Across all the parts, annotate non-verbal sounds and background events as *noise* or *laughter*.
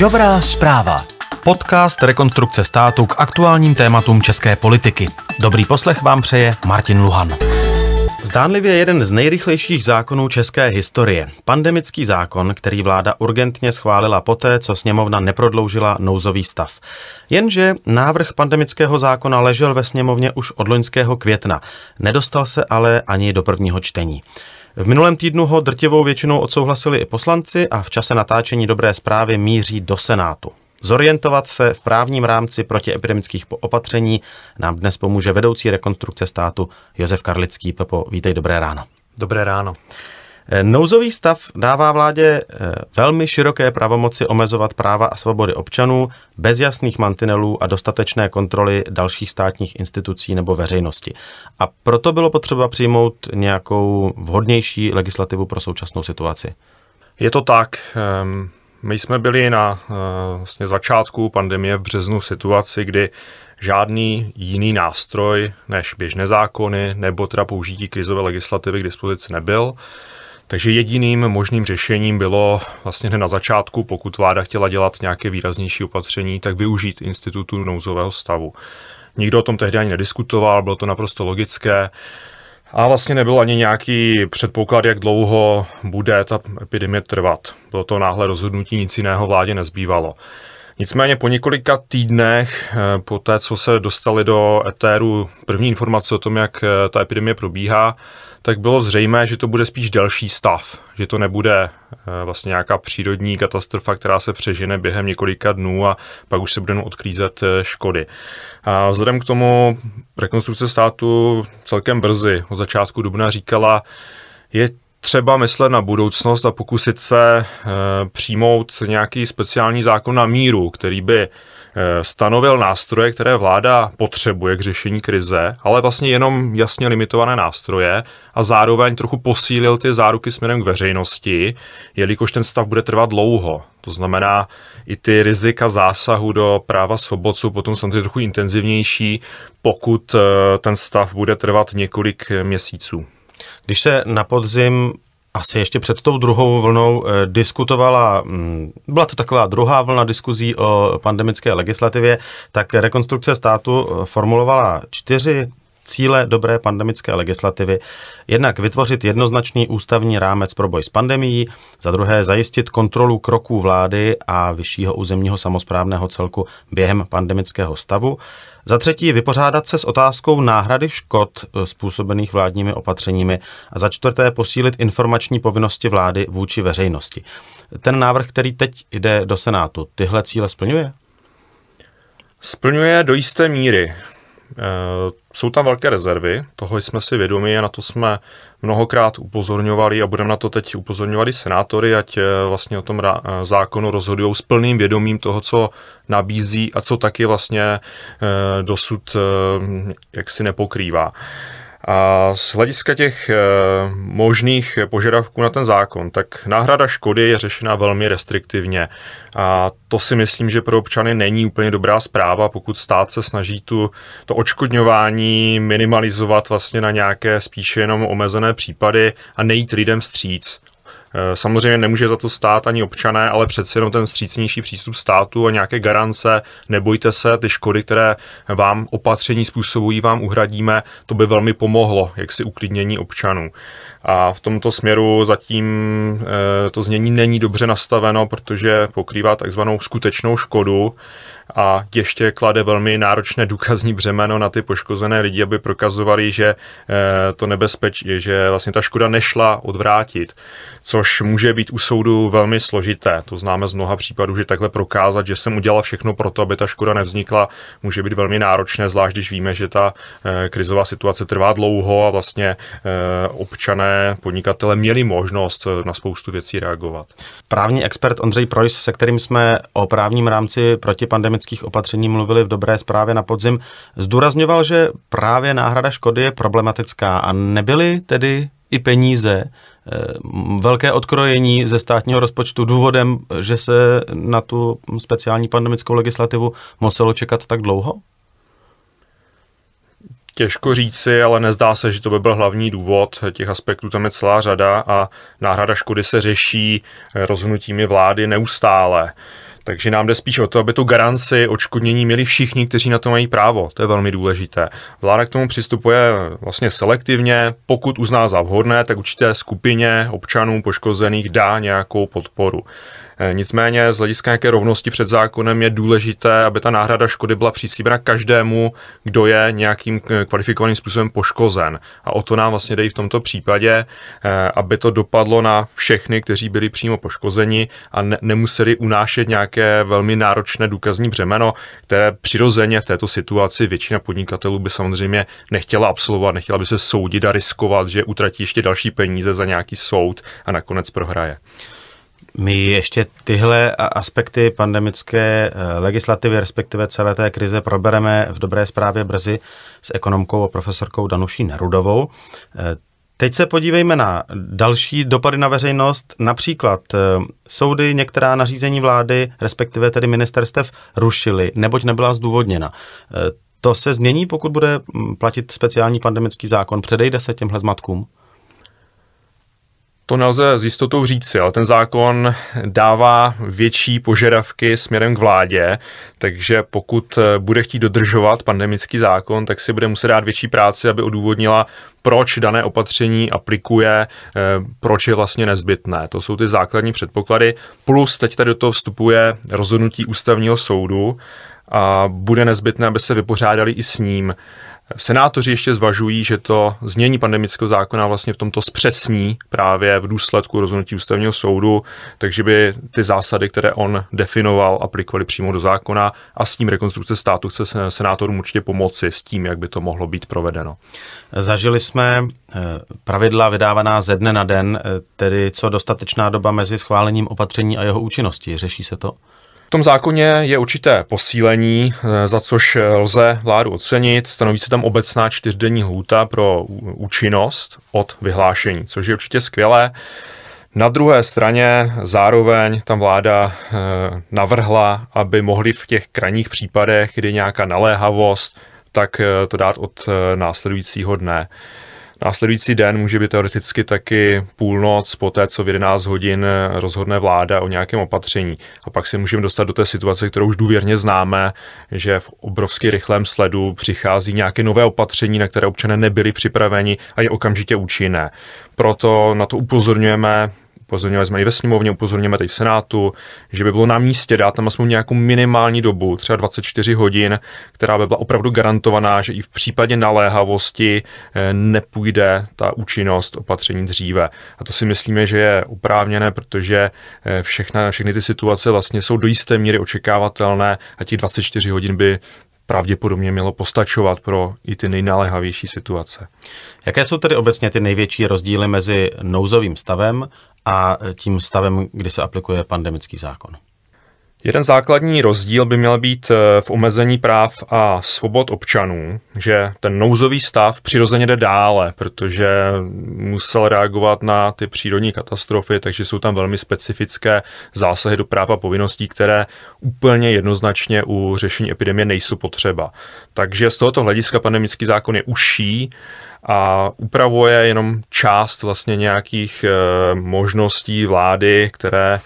Dobrá zpráva. Podcast Rekonstrukce státu k aktuálním tématům české politiky. Dobrý poslech vám přeje Martin Luhan. Zdánlivě jeden z nejrychlejších zákonů české historie. Pandemický zákon, který vláda urgentně schválila poté, co sněmovna neprodloužila nouzový stav. Jenže návrh pandemického zákona ležel ve sněmovně už od loňského května. Nedostal se ale ani do prvního čtení. V minulém týdnu ho drtivou většinou odsouhlasili i poslanci a v čase natáčení dobré zprávy míří do Senátu. Zorientovat se v právním rámci protiepidemických opatření nám dnes pomůže vedoucí rekonstrukce státu Josef Karlický. Pepo, vítej, dobré ráno. Dobré ráno. Nouzový stav dává vládě eh, velmi široké pravomoci omezovat práva a svobody občanů bez jasných mantinelů a dostatečné kontroly dalších státních institucí nebo veřejnosti. A proto bylo potřeba přijmout nějakou vhodnější legislativu pro současnou situaci. Je to tak. Ehm, my jsme byli na eh, vlastně začátku pandemie v březnu v situaci, kdy žádný jiný nástroj než běžné zákony nebo teda použití krizové legislativy k dispozici nebyl. Takže jediným možným řešením bylo vlastně hned na začátku, pokud vláda chtěla dělat nějaké výraznější opatření, tak využít institutu nouzového stavu. Nikdo o tom tehdy ani nediskutoval, bylo to naprosto logické. A vlastně nebyl ani nějaký předpoklad, jak dlouho bude ta epidemie trvat. Bylo to náhle rozhodnutí, nic jiného vládě nezbývalo. Nicméně po několika týdnech, eh, po té, co se dostali do etéru první informace o tom, jak eh, ta epidemie probíhá, tak bylo zřejmé, že to bude spíš delší stav, že to nebude eh, vlastně nějaká přírodní katastrofa, která se přežene během několika dnů a pak už se bude odklízet škody. A vzhledem k tomu rekonstrukce státu celkem brzy od začátku dubna říkala, je třeba myslet na budoucnost a pokusit se eh, přijmout nějaký speciální zákon na míru, který by eh, stanovil nástroje, které vláda potřebuje k řešení krize, ale vlastně jenom jasně limitované nástroje a zároveň trochu posílil ty záruky směrem k veřejnosti, jelikož ten stav bude trvat dlouho. To znamená, i ty rizika zásahu do práva svobod jsou potom samozřejmě trochu intenzivnější, pokud eh, ten stav bude trvat několik měsíců. Když se na podzim asi ještě před tou druhou vlnou eh, diskutovala, hm, byla to taková druhá vlna diskuzí o pandemické legislativě, tak rekonstrukce státu eh, formulovala čtyři cíle dobré pandemické legislativy jednak vytvořit jednoznačný ústavní rámec pro boj s pandemií, za druhé zajistit kontrolu kroků vlády a vyššího územního samozprávného celku během pandemického stavu, za třetí vypořádat se s otázkou náhrady škod eh, způsobených vládními opatřeními a za čtvrté posílit informační povinnosti vlády vůči veřejnosti. Ten návrh, který teď jde do Senátu, tyhle cíle splňuje? Splňuje do jisté míry. Eh, jsou tam velké rezervy, toho jsme si vědomi a na to jsme mnohokrát upozorňovali a budeme na to teď upozorňovat i senátory, ať eh, vlastně o tom eh, zákonu rozhodují s plným vědomím toho, co nabízí a co taky vlastně dosud jaksi nepokrývá. A z hlediska těch eh, možných požadavků na ten zákon, tak náhrada škody je řešena velmi restriktivně. A to si myslím, že pro občany není úplně dobrá zpráva, pokud stát se snaží tu, to očkodňování minimalizovat vlastně na nějaké spíše jenom omezené případy a nejít lidem vstříc. Eh, samozřejmě nemůže za to stát ani občané, ale přeci jenom ten střícnější přístup státu a nějaké garance, nebojte se, ty škody, které vám opatření způsobují, vám uhradíme, to by velmi pomohlo, jak si uklidnění občanů. A v tomto směru zatím eh, to znění není dobře nastaveno, protože pokrývá takzvanou skutečnou škodu a ještě klade velmi náročné důkazní břemeno na ty poškozené lidi, aby prokazovali, že eh, to nebezpečí, že vlastně ta škoda nešla odvrátit, což může být u soudu velmi složité. To známe z mnoha případů, že takhle prokázat, že jsem udělal všechno pro to, aby ta škoda nevznikla, může být velmi náročné, zvlášť když víme, že ta eh, krizová situace trvá dlouho a vlastně občané podnikatele měli možnost na spoustu věcí reagovat. Právní expert Ondřej Projs, se kterým jsme o právním rámci protipandemických opatření mluvili v dobré zprávě na podzim, zdůrazňoval, že právě náhrada škody je problematická a nebyly tedy i peníze, eh, velké odkrojení ze státního rozpočtu důvodem, že se na tu speciální pandemickou legislativu muselo čekat tak dlouho? Těžko říci, ale nezdá se, že to by byl hlavní důvod. Těch aspektů tam je celá řada a náhrada škody se řeší eh, rozhodnutími vlády neustále. Takže nám jde spíš o to, aby tu garanci odškodnění měli všichni, kteří na to mají právo. To je velmi důležité. Vláda k tomu přistupuje eh, vlastně selektivně. Pokud uzná za vhodné, tak určité skupině občanů poškozených dá nějakou podporu. Eh, nicméně z hlediska nějaké rovnosti před zákonem je důležité, aby ta náhrada škody byla příslíbena každému, kdo je nějakým eh, kvalifikovaným způsobem poškozen. A o to nám vlastně dejí v tomto případě, eh, aby to dopadlo na všechny, kteří byli přímo poškozeni a ne- nemuseli unášet nějaké velmi náročné důkazní břemeno, které přirozeně v této situaci většina podnikatelů by samozřejmě nechtěla absolvovat, nechtěla by se soudit a riskovat, že utratí ještě další peníze za nějaký soud a nakonec prohraje. My ještě tyhle aspekty pandemické eh, legislativy, respektive celé té krize, probereme v dobré zprávě brzy s ekonomkou a profesorkou Danuší Nerudovou. Eh, teď se podívejme na další dopady na veřejnost. Například eh, soudy některá nařízení vlády, respektive tedy ministerstev, rušily, neboť nebyla zdůvodněna. To se změní, pokud bude mm, platit speciální pandemický zákon. Předejde se těmhle zmatkům? To nelze s jistotou říci, ale ten zákon dává větší požadavky směrem k vládě, takže pokud eh, bude chtít dodržovat pandemický zákon, tak si bude muset dát větší práci, aby odůvodnila, proč dané opatření aplikuje, eh, proč je vlastně nezbytné. To jsou ty základní předpoklady. Plus teď tady do toho vstupuje rozhodnutí ústavního soudu a bude nezbytné, aby se vypořádali i s ním. Senátoři ještě zvažují, že to znění pandemického zákona vlastně v tomto zpřesní právě v důsledku rozhodnutí ústavního soudu, takže by ty zásady, které on definoval, aplikovali přímo do zákona a s tím rekonstrukce státu chce senátorům určitě pomoci s tím, jak by to mohlo být provedeno. Zažili jsme eh, pravidla vydávaná ze dne na den, eh, tedy co dostatečná doba mezi schválením opatření a jeho účinností. Řeší se to? V tom zákoně je určité posílení, eh, za což eh, lze vládu ocenit. Stanoví se tam obecná čtyřdenní lhůta pro účinnost od vyhlášení, což je určitě skvělé. Na druhé straně zároveň tam vláda eh, navrhla, aby mohli v těch krajních případech, kdy nějaká naléhavost, tak to dát od následujícího dne. Následující den může být teoreticky taky půlnoc po té, co v 11 hodin rozhodne vláda o nějakém opatření. A pak se můžeme dostat do té situace, kterou už důvěrně známe, že v obrovsky rychlém sledu přichází nějaké nové opatření, na které občané nebyli připraveni a je okamžitě účinné. Proto na to upozorňujeme upozorňovali jsme i ve sněmovně, upozorňujeme teď v Senátu, že by bylo na místě dát tam aspoň nějakou minimální dobu, třeba 24 hodin, která by byla opravdu garantovaná, že i v případě naléhavosti eh, nepůjde ta účinnost opatření dříve. A to si myslíme, že je oprávněné, protože eh, všechna, všechny ty situace vlastně jsou do jisté míry očekávatelné a těch 24 hodin by pravděpodobně mělo postačovat pro i ty nejnaléhavější situace. Jaké jsou tedy obecně ty největší rozdíly mezi nouzovým stavem a tím stavem, kdy se aplikuje pandemický zákon? Jeden základní rozdíl by měl být eh, v omezení práv a svobod občanů, že ten nouzový stav přirozeně jde dále, protože musel reagovat na ty přírodní katastrofy, takže jsou tam velmi specifické zásahy do práva a povinností, které úplně jednoznačně u řešení epidemie nejsou potřeba. Takže z tohoto hlediska pandemický zákon je užší a upravuje jenom část vlastně nějakých e, možností vlády, které e,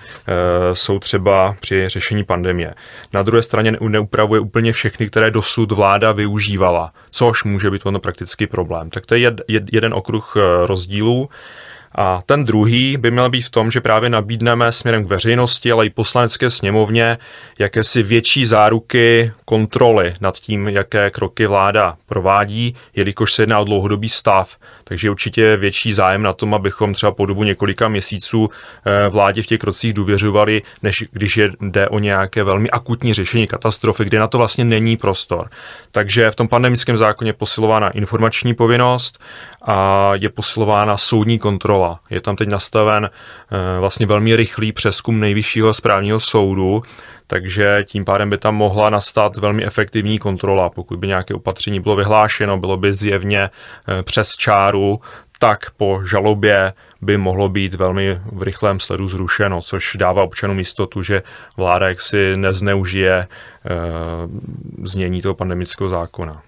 jsou třeba při řešení pandemie. Na druhé straně neupravuje úplně všechny, které dosud vláda využívala, což může být ono praktický problém. Tak to je jed, jed, jeden okruh eh, rozdílů. A ten druhý by měl být v tom, že právě nabídneme směrem k veřejnosti, ale i poslanecké sněmovně jakési větší záruky kontroly nad tím, jaké kroky vláda provádí, jelikož se jedná o dlouhodobý stav. Takže určitě větší zájem na tom, abychom třeba po dobu několika měsíců eh, vládě v těch krocích důvěřovali, než když jde o nějaké velmi akutní řešení katastrofy, kde na to vlastně není prostor. Takže v tom pandemickém zákoně posilována informační povinnost, a je posilována soudní kontrola. Je tam teď nastaven eh, vlastně velmi rychlý přeskum nejvyššího správního soudu, takže tím pádem by tam mohla nastat velmi efektivní kontrola. Pokud by nějaké opatření bylo vyhlášeno, bylo by zjevně eh, přes čáru, tak po žalobě by mohlo být velmi v rychlém sledu zrušeno, což dává občanům jistotu, že vláda jaksi nezneužije e, znění toho pandemického zákona.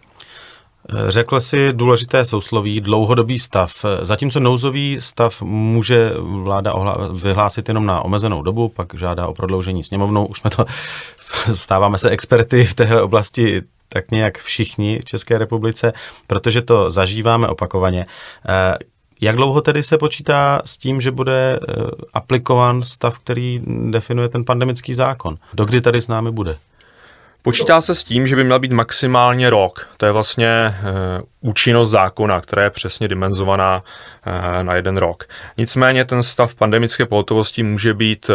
Řekl si důležité sousloví dlouhodobý stav. Zatímco nouzový stav může vláda vyhlásit jenom na omezenou dobu, pak žádá o prodloužení sněmovnou. Už jsme to, *laughs* stáváme se experty v téhle oblasti tak nějak všichni v České republice, protože to zažíváme opakovaně. Eh, jak dlouho tedy se počítá s tím, že bude eh, aplikován stav, který definuje ten pandemický zákon? Dokdy tady s námi bude? Počítá se s tím, že by měl být maximálně rok. To je vlastně uh, účinnost zákona, která je přesně dimenzovaná uh, na jeden rok. Nicméně ten stav pandemické pohotovosti může být uh,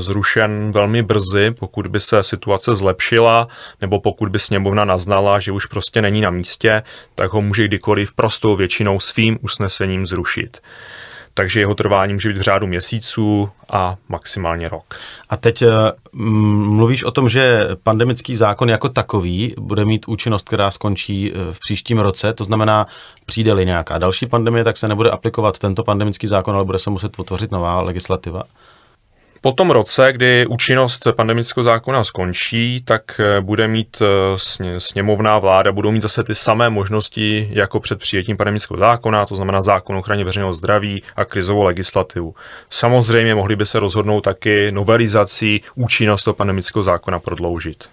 zrušen velmi brzy, pokud by se situace zlepšila, nebo pokud by sněmovna naznala, že už prostě není na místě, tak ho může kdykoliv prostou většinou svým usnesením zrušit takže jeho trvání může být v řádu měsíců a maximálně rok. A teď eh, mluvíš o tom, že pandemický zákon jako takový bude mít účinnost, která skončí eh, v příštím roce, to znamená, přijde-li nějaká další pandemie, tak se nebude aplikovat tento pandemický zákon, ale bude se muset otvořit nová legislativa. Po tom roce, kdy účinnost pandemického zákona skončí, tak eh, bude mít eh, sněmovná vláda, budou mít zase ty samé možnosti jako před přijetím pandemického zákona, to znamená zákon o ochraně veřejného zdraví a krizovou legislativu. Samozřejmě mohli by se rozhodnout taky novelizací účinnost toho pandemického zákona prodloužit.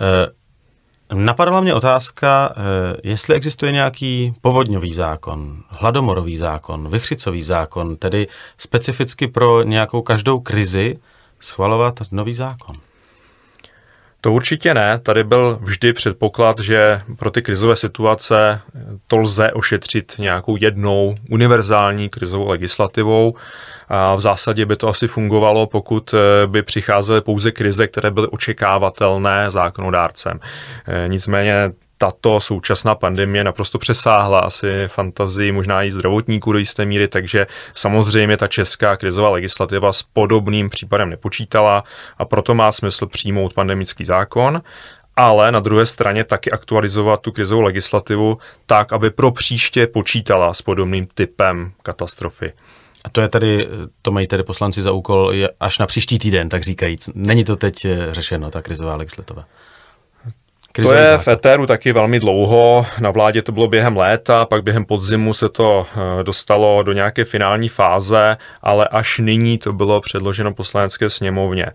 Eh, Napadla mě otázka, eh, jestli existuje nějaký povodňový zákon, hladomorový zákon, vychřicový zákon, tedy specificky pro nějakou každou krizi schvalovat nový zákon. To určitě ne. Tady byl vždy předpoklad, že pro ty krizové situace eh, to lze ošetřit nějakou jednou univerzální krizovou legislativou. A v zásadě by to asi fungovalo, pokud eh, by přicházely pouze krize, které byly očekávatelné zákonodárcem. Eh, nicméně tato současná pandemie naprosto přesáhla asi fantazii možná i zdravotníků do jisté míry, takže samozřejmě ta česká krizová legislativa s podobným případem nepočítala a proto má smysl přijmout pandemický zákon ale na druhé straně taky aktualizovat tu krizovou legislativu tak, aby pro příště počítala s podobným typem katastrofy. A to je tady, to mají tedy poslanci za úkol až na příští týden, tak říkajíc. Není to teď eh, řešeno, ta krizová legislativa. To je v Eteru taky velmi dlouho, na vládě to bylo během léta, pak během podzimu se to eh, dostalo do nějaké finální fáze, ale až nyní to bylo předloženo poslanecké sněmovně.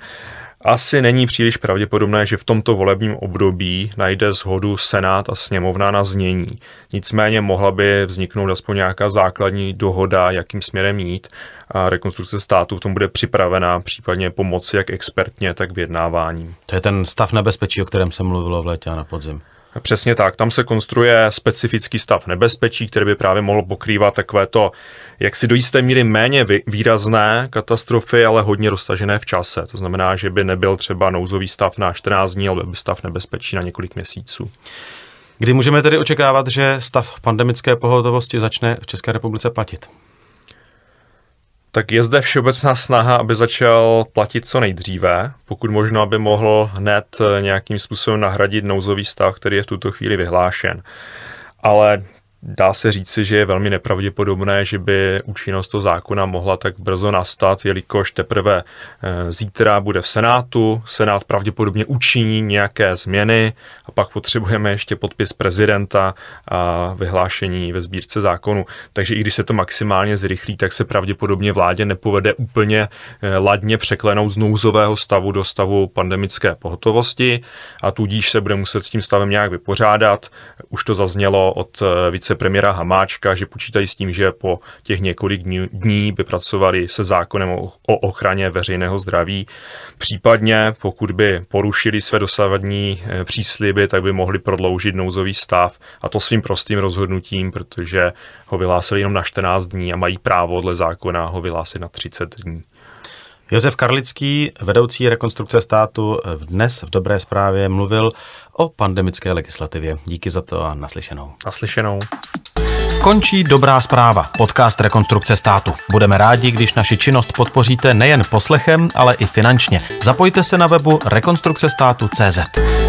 Asi není příliš pravděpodobné, že v tomto volebním období najde zhodu Senát a sněmovna na znění. Nicméně mohla by vzniknout aspoň nějaká základní dohoda, jakým směrem jít a rekonstrukce státu v tom bude připravená, případně pomoci jak expertně, tak vyjednáváním. To je ten stav nebezpečí, o kterém se mluvilo v létě a na podzim. Přesně tak, tam se konstruuje specifický stav nebezpečí, který by právě mohl pokrývat takovéto, jak si do jisté míry méně výrazné katastrofy, ale hodně roztažené v čase. To znamená, že by nebyl třeba nouzový stav na 14 dní, ale by stav nebezpečí na několik měsíců. Kdy můžeme tedy očekávat, že stav pandemické pohotovosti začne v České republice platit? Tak je zde všeobecná snaha, aby začal platit co nejdříve, pokud možno, aby mohl hned eh, nějakým způsobem nahradit nouzový stav, který je v tuto chvíli vyhlášen. Ale Dá se říci, že je velmi nepravděpodobné, že by účinnost toho zákona mohla tak brzo nastat, jelikož teprve eh, zítra bude v Senátu, Senát pravděpodobně učiní nějaké změny a pak potřebujeme ještě podpis prezidenta a vyhlášení ve sbírce zákonu. Takže i když se to maximálně zrychlí, tak se pravděpodobně vládě nepovede úplně eh, ladně překlenout z nouzového stavu do stavu pandemické pohotovosti a tudíž se bude muset s tím stavem nějak vypořádat. Už to zaznělo od eh, více vicepremiéra Hamáčka, že počítají s tím, že po těch několik dní, dní by pracovali se zákonem o, o ochraně veřejného zdraví. Případně, pokud by porušili své dosávadní eh, přísliby, tak by mohli prodloužit nouzový stav a to svým prostým rozhodnutím, protože ho vyhlásili jenom na 14 dní a mají právo dle zákona ho vyhlásit na 30 dní. Josef Karlický, vedoucí rekonstrukce státu, dnes v Dobré zprávě mluvil o pandemické legislativě. Díky za to a naslyšenou. Naslyšenou. Končí Dobrá zpráva, podcast Rekonstrukce státu. Budeme rádi, když naši činnost podpoříte nejen poslechem, ale i finančně. Zapojte se na webu rekonstrukcestátu.cz. státu.cz.